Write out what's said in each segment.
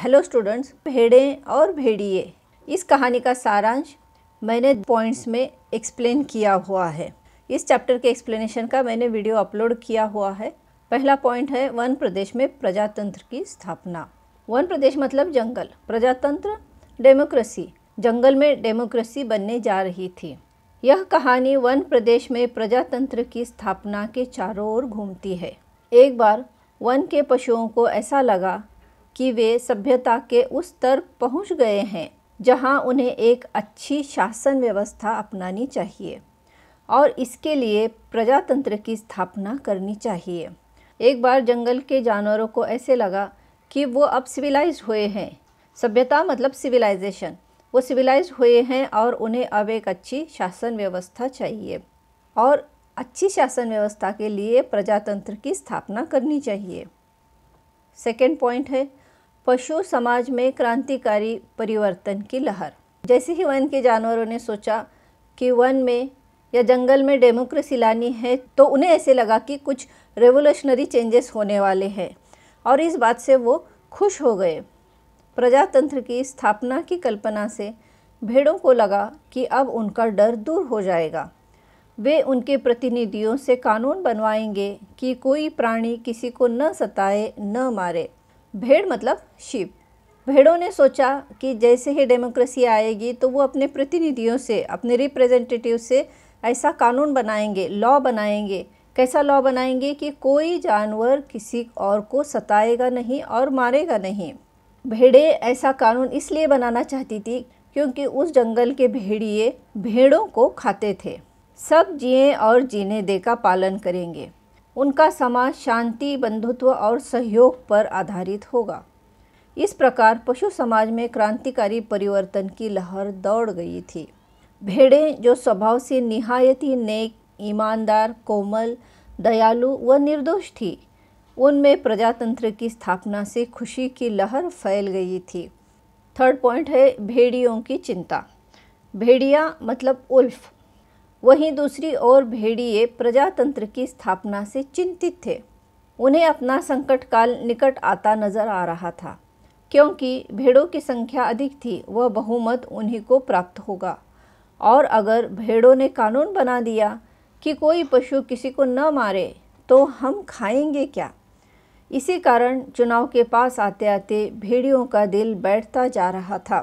hello students भेड़े और भेड़िए इस कहानी का सारांश मैंने पॉइंट्स में एक्सप्लेन किया हुआ है इस चैप्टर के एक्सप्लेनेशन का मैंने वीडियो अपलोड किया हुआ है पहला पॉइंट है वन प्रदेश में प्रजातंत्र की स्थापना वन प्रदेश मतलब जंगल प्रजातंत्र डेमोक्रेसी जंगल में डेमोक्रेसी बनने जा रही थी यह कहानी वन प्रदेश में प्रजातंत्र की स्थापना के चारों ओर घूमती है एक बार वन के पशुओं को ऐसा लगा कि वे सभ्यता के उस स्तर पहुंच गए हैं जहां उन्हें एक अच्छी शासन व्यवस्था अपनानी चाहिए और इसके लिए प्रजातंत्र की स्थापना करनी चाहिए एक बार जंगल के जानवरों को ऐसे लगा कि वो अब सिविलाइज हुए हैं सभ्यता मतलब सिविलाइजेशन वो सिविलाइज हुए हैं और उन्हें अब एक अच्छी शासन व्यवस्था चाहिए और अच्छी शासन व्यवस्था के लिए प्रजातंत्र की स्थापना करनी चाहिए सेकेंड पॉइंट है पशु समाज में क्रांतिकारी परिवर्तन की लहर जैसे ही वन के जानवरों ने सोचा कि वन में या जंगल में डेमोक्रेसी लानी है तो उन्हें ऐसे लगा कि कुछ रेवोल्यूशनरी चेंजेस होने वाले हैं और इस बात से वो खुश हो गए प्रजातंत्र की स्थापना की कल्पना से भेड़ों को लगा कि अब उनका डर दूर हो जाएगा वे उनके प्रतिनिधियों से कानून बनवाएंगे कि कोई प्राणी किसी को न सताए न मारे भेड़ मतलब शिव भेड़ों ने सोचा कि जैसे ही डेमोक्रेसी आएगी तो वो अपने प्रतिनिधियों से अपने रिप्रेजेंटेटिव से ऐसा कानून बनाएंगे लॉ बनाएंगे कैसा लॉ बनाएंगे कि कोई जानवर किसी और को सताएगा नहीं और मारेगा नहीं भेड़े ऐसा कानून इसलिए बनाना चाहती थी क्योंकि उस जंगल के भेड़िए भेड़ों को खाते थे सब जिए और जीने दे का पालन करेंगे उनका समाज शांति बंधुत्व और सहयोग पर आधारित होगा इस प्रकार पशु समाज में क्रांतिकारी परिवर्तन की लहर दौड़ गई थी भेड़ें जो स्वभाव से निहायत ही नेक ईमानदार कोमल दयालु व निर्दोष थी उनमें प्रजातंत्र की स्थापना से खुशी की लहर फैल गई थी थर्ड पॉइंट है भेड़ियों की चिंता भेड़िया मतलब उल्फ वहीं दूसरी ओर भेड़िए प्रजातंत्र की स्थापना से चिंतित थे उन्हें अपना संकट काल निकट आता नजर आ रहा था क्योंकि भेड़ों की संख्या अधिक थी वह बहुमत उन्हीं को प्राप्त होगा और अगर भेड़ों ने कानून बना दिया कि कोई पशु किसी को न मारे तो हम खाएंगे क्या इसी कारण चुनाव के पास आते आते भेड़ियों का दिल बैठता जा रहा था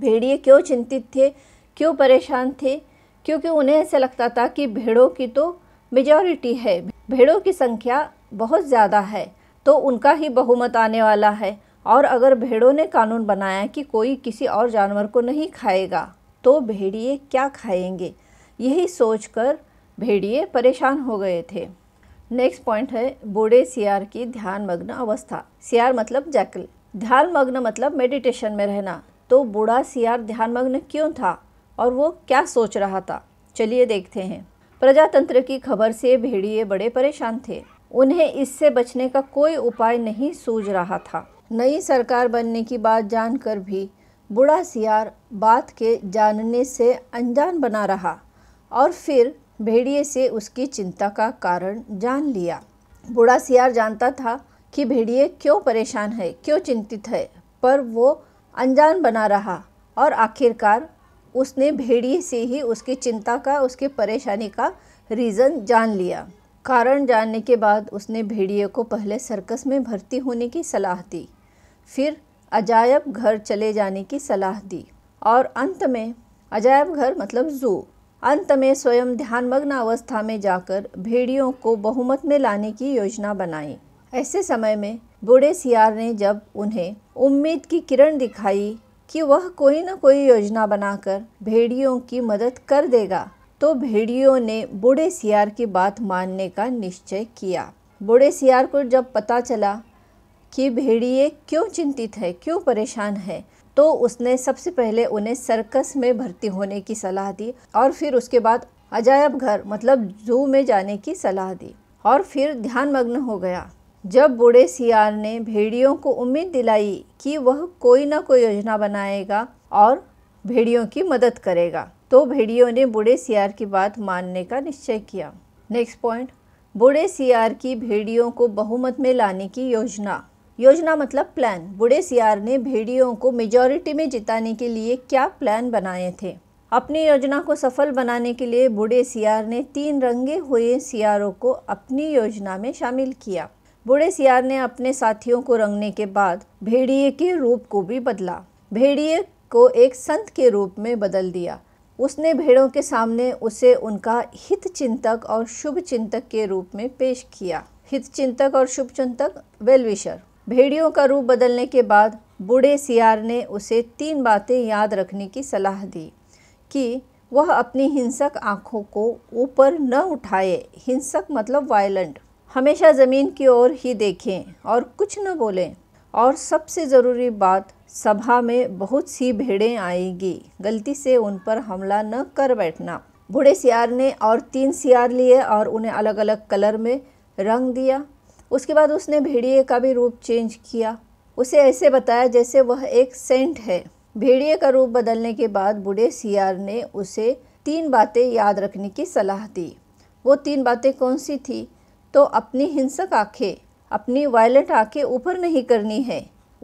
भेड़िए क्यों चिंतित थे क्यों परेशान थे क्योंकि उन्हें ऐसा लगता था कि भेड़ों की तो मेजॉरिटी है भेड़ों की संख्या बहुत ज़्यादा है तो उनका ही बहुमत आने वाला है और अगर भेड़ों ने कानून बनाया कि कोई किसी और जानवर को नहीं खाएगा तो भेड़िए क्या खाएंगे यही सोचकर भेड़िए परेशान हो गए थे नेक्स्ट पॉइंट है बूढ़े सियार की ध्यानमग्न अवस्था सियार मतलब जैकल ध्यानमग्न मतलब मेडिटेशन में रहना तो बूढ़ा सियार ध्यानमग्न क्यों था और वो क्या सोच रहा था चलिए देखते हैं प्रजातंत्र की खबर से भेड़िए बड़े परेशान थे उन्हें इससे बचने का कोई उपाय नहीं सूझ रहा था नई सरकार बनने की बात जानकर भी बूढ़ा सियार बात के जानने से अनजान बना रहा और फिर भेड़िए से उसकी चिंता का कारण जान लिया बूढ़ा सियार जानता था कि भेड़िए क्यों परेशान है क्यों चिंतित है पर वो अनजान बना रहा और आखिरकार उसने भेड़िए से ही उसकी चिंता का उसके परेशानी का रीज़न जान लिया कारण जानने के बाद उसने भेड़िए को पहले सर्कस में भर्ती होने की सलाह दी फिर अजायब घर चले जाने की सलाह दी और अंत में अजायब घर मतलब जू अंत में स्वयं ध्यानमग्न अवस्था में जाकर भेड़ियों को बहुमत में लाने की योजना बनाई ऐसे समय में बूढ़े सियार ने जब उन्हें उम्मीद की किरण दिखाई कि वह कोई न कोई योजना बनाकर भेड़ियों की मदद कर देगा तो भेड़ियों ने बूढ़े सियार की बात मानने का निश्चय किया बूढ़े सियार को जब पता चला कि भेड़िए क्यों चिंतित है क्यों परेशान है तो उसने सबसे पहले उन्हें सर्कस में भर्ती होने की सलाह दी और फिर उसके बाद अजायब घर मतलब जू में जाने की सलाह दी और फिर ध्यानमग्न हो गया जब बूढ़े सियार ने भेड़ियों को उम्मीद दिलाई कि वह कोई ना कोई योजना बनाएगा और भेड़ियों की मदद करेगा तो भेड़ियों ने बूढ़े सियार की बात मानने का निश्चय किया नेक्स्ट पॉइंट बूढ़े सियार की भेड़ियों को बहुमत में लाने की योजना योजना मतलब प्लान बूढ़े सियार ने भेड़ियों को मेजॉरिटी में जिताने के लिए क्या प्लान बनाए थे अपनी योजना को सफल बनाने के लिए बूढ़े सियार ने तीन रंगे हुए सियारों को अपनी योजना में शामिल किया बूढ़े सियार ने अपने साथियों को रंगने के बाद भेड़िए के रूप को भी बदला भेड़िए को एक संत के रूप में बदल दिया उसने भेड़ों के सामने उसे उनका हित चिंतक और शुभ चिंतक के रूप में पेश किया हित चिंतक और शुभ चिंतक वेलविशर भेड़ियों का रूप बदलने के बाद बूढ़े सियार ने उसे तीन बातें याद रखने की सलाह दी कि वह अपनी हिंसक आँखों को ऊपर न उठाए हिंसक मतलब वायलेंट हमेशा ज़मीन की ओर ही देखें और कुछ न बोलें और सबसे ज़रूरी बात सभा में बहुत सी भेड़ें आएंगी गलती से उन पर हमला न कर बैठना बूढ़े सियार ने और तीन सियार लिए और उन्हें अलग अलग कलर में रंग दिया उसके बाद उसने भेड़िए का भी रूप चेंज किया उसे ऐसे बताया जैसे वह एक सेंट है भेड़िए का रूप बदलने के बाद बूढ़े सियार ने उसे तीन बातें याद रखने की सलाह दी वो तीन बातें कौन सी थी तो अपनी हिंसक आंखें अपनी वायलेंट आंखें ऊपर नहीं करनी है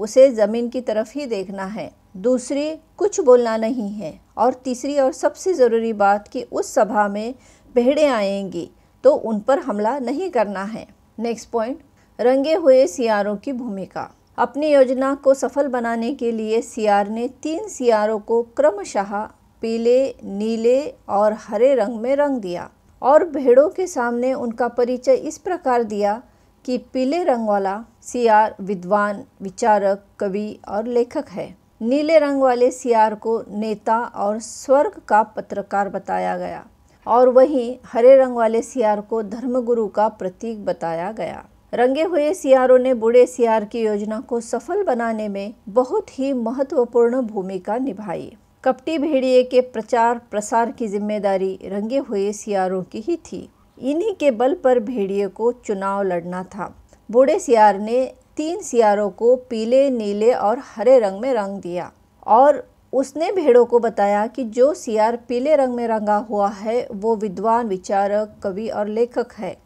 उसे ज़मीन की तरफ ही देखना है दूसरी कुछ बोलना नहीं है और तीसरी और सबसे ज़रूरी बात कि उस सभा में भेड़े आएंगी तो उन पर हमला नहीं करना है नेक्स्ट पॉइंट रंगे हुए सियारों की भूमिका अपनी योजना को सफल बनाने के लिए सियार ने तीन सियारों को क्रमशः पीले नीले और हरे रंग में रंग दिया और भेड़ों के सामने उनका परिचय इस प्रकार दिया कि पीले रंग वाला सियार विद्वान विचारक कवि और लेखक है नीले रंग वाले सियार को नेता और स्वर्ग का पत्रकार बताया गया और वहीं हरे रंग वाले सियार को धर्मगुरु का प्रतीक बताया गया रंगे हुए सियारों ने बूढ़े सियार की योजना को सफल बनाने में बहुत ही महत्वपूर्ण भूमिका निभाई कपटी भेड़िए के प्रचार प्रसार की जिम्मेदारी रंगे हुए सियारों की ही थी इन्हीं के बल पर भेड़िए को चुनाव लड़ना था बूढ़े सियार ने तीन सियारों को पीले नीले और हरे रंग में रंग दिया और उसने भेड़ों को बताया कि जो सियार पीले रंग में रंगा हुआ है वो विद्वान विचारक कवि और लेखक है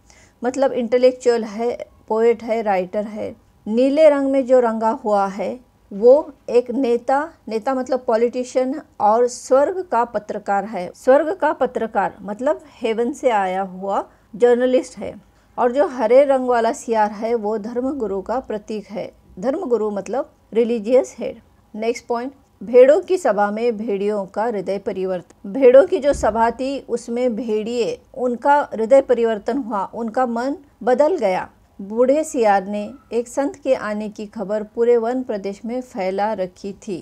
मतलब इंटेलेक्चुअल है पोएट है राइटर है नीले रंग में जो रंगा हुआ है वो एक नेता नेता मतलब पॉलिटिशियन और स्वर्ग का पत्रकार है स्वर्ग का पत्रकार मतलब हेवन से आया हुआ जर्नलिस्ट है और जो हरे रंग वाला सियार है वो धर्म गुरु का प्रतीक है धर्म गुरु मतलब रिलीजियस हेड नेक्स्ट पॉइंट भेड़ों की सभा में भेड़ियों का हृदय परिवर्तन भेड़ों की जो सभा थी उसमें भेड़िए उनका हृदय परिवर्तन हुआ उनका मन बदल गया बूढ़े सियार ने एक संत के आने की खबर पूरे वन प्रदेश में फैला रखी थी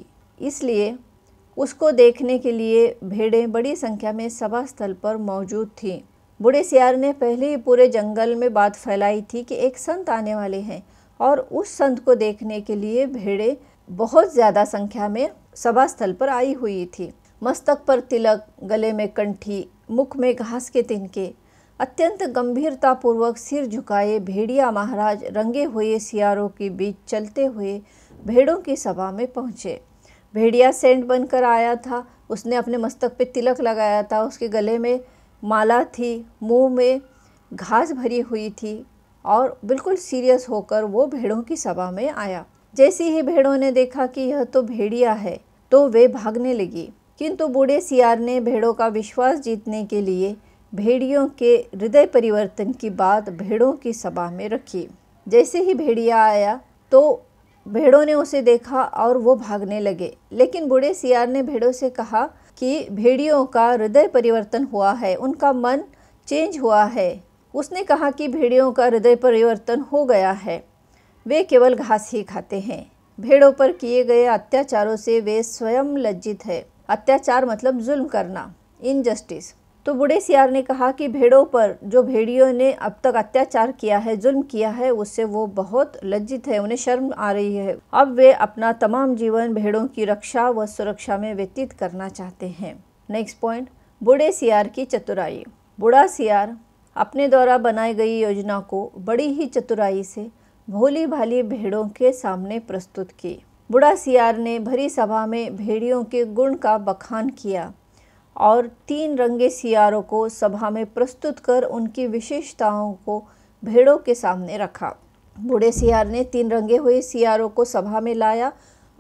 इसलिए उसको देखने के लिए भेड़ें बड़ी संख्या में सभा स्थल पर मौजूद थीं बूढ़े सियार ने पहले ही पूरे जंगल में बात फैलाई थी कि एक संत आने वाले हैं और उस संत को देखने के लिए भेड़े बहुत ज़्यादा संख्या में सभा स्थल पर आई हुई थी मस्तक पर तिलक गले में कंठी मुख में घास के तिनके अत्यंत गंभीरतापूर्वक सिर झुकाए भेड़िया महाराज रंगे हुए सियारों के बीच चलते हुए भेड़ों की सभा में पहुँचे भेड़िया सेंट बनकर आया था उसने अपने मस्तक पे तिलक लगाया था उसके गले में माला थी मुंह में घास भरी हुई थी और बिल्कुल सीरियस होकर वो भेड़ों की सभा में आया जैसे ही भेड़ों ने देखा कि यह तो भेड़िया है तो वे भागने लगी किंतु बूढ़े सियार ने भेड़ों का विश्वास जीतने के लिए भेड़ियों के हृदय परिवर्तन की बात भेड़ों की सभा में रखी जैसे ही भेड़िया आया तो भेड़ों ने उसे देखा और वो भागने लगे लेकिन बूढ़े सियार ने भेड़ों से कहा कि भेड़ियों का हृदय परिवर्तन हुआ है उनका मन चेंज हुआ है उसने कहा कि भेड़ियों का हृदय परिवर्तन हो गया है वे केवल घास ही खाते हैं भेड़ों पर किए गए अत्याचारों से वे स्वयं लज्जित है अत्याचार मतलब जुल्म करना इनजस्टिस तो बूढ़े सियार ने कहा कि भेड़ों पर जो भेड़ियों ने अब तक अत्याचार किया है जुल्म किया है उससे वो बहुत लज्जित है उन्हें शर्म आ रही है अब वे अपना तमाम जीवन भेड़ों की रक्षा व सुरक्षा में व्यतीत करना चाहते हैं नेक्स्ट पॉइंट बूढ़े सियार की चतुराई बूढ़ा सियार अपने द्वारा बनाई गई योजना को बड़ी ही चतुराई से भोली भाली भेड़ों के सामने प्रस्तुत की बूढ़ा सियार ने भरी सभा में भेड़ियों के गुण का बखान किया और तीन रंगे सियारों को सभा में प्रस्तुत कर उनकी विशेषताओं को भेड़ों के सामने रखा बूढ़े सियार ने तीन रंगे हुए सियारों को सभा में लाया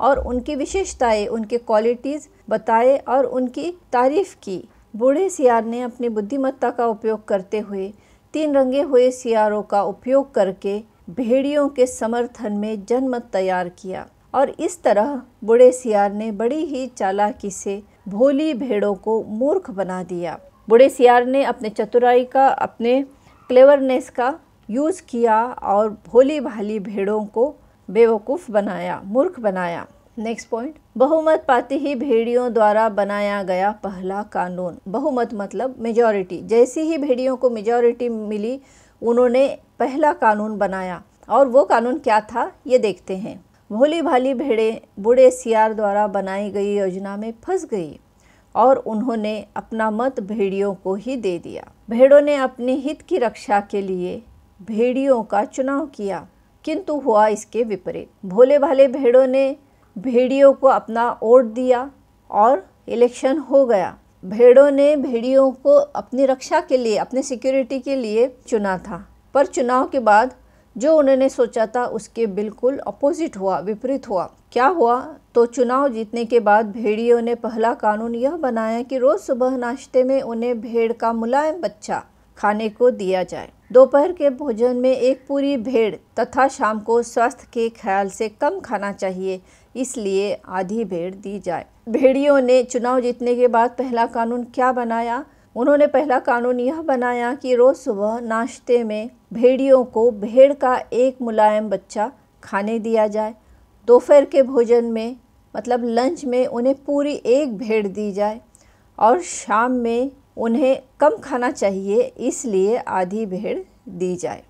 और उनकी विशेषताएं उनके क्वालिटीज़ बताए और उनकी तारीफ की बूढ़े सियार ने अपनी बुद्धिमत्ता का उपयोग करते हुए तीन रंगे हुए सियारों का उपयोग करके भेड़ियों के समर्थन में जनमत तैयार किया और इस तरह बूढ़े सियार ने बड़ी ही चालाकी से भोली भेड़ों को मूर्ख बना दिया बूढ़े सियार ने अपने चतुराई का अपने क्लेवरनेस का यूज़ किया और भोली भाली भेड़ों को बेवकूफ़ बनाया मूर्ख बनाया नेक्स्ट पॉइंट बहुमत पाते ही भेड़ियों द्वारा बनाया गया पहला कानून बहुमत मतलब मेजॉरिटी जैसी ही भेड़ियों को मेजॉरिटी मिली उन्होंने पहला कानून बनाया और वो कानून क्या था ये देखते हैं भोली भाली भेड़े बूढ़े सियार द्वारा बनाई गई योजना में फंस गई और उन्होंने अपना मत भेड़ियों को ही दे दिया भेड़ों ने अपने हित की रक्षा के लिए भेड़ियों का चुनाव किया किंतु हुआ इसके विपरीत भोले भाले भेड़ों ने भेड़ियों को अपना वोट दिया और इलेक्शन हो गया भेड़ों ने भेड़ियों को अपनी रक्षा के लिए अपनी सिक्योरिटी के लिए चुना था पर चुनाव के बाद जो उन्होंने सोचा था उसके बिल्कुल अपोजिट हुआ विपरीत हुआ क्या हुआ तो चुनाव जीतने के बाद भेड़ियों ने पहला कानून यह बनाया कि रोज़ सुबह नाश्ते में उन्हें भेड़ का मुलायम बच्चा खाने को दिया जाए दोपहर के भोजन में एक पूरी भेड़ तथा शाम को स्वास्थ्य के ख्याल से कम खाना चाहिए इसलिए आधी भेड़ दी जाए भेड़ियों ने चुनाव जीतने के बाद पहला कानून क्या बनाया उन्होंने पहला कानून यह बनाया कि रोज़ सुबह नाश्ते में भेड़ियों को भेड़ का एक मुलायम बच्चा खाने दिया जाए दोपहर के भोजन में मतलब लंच में उन्हें पूरी एक भेड़ दी जाए और शाम में उन्हें कम खाना चाहिए इसलिए आधी भेड़ दी जाए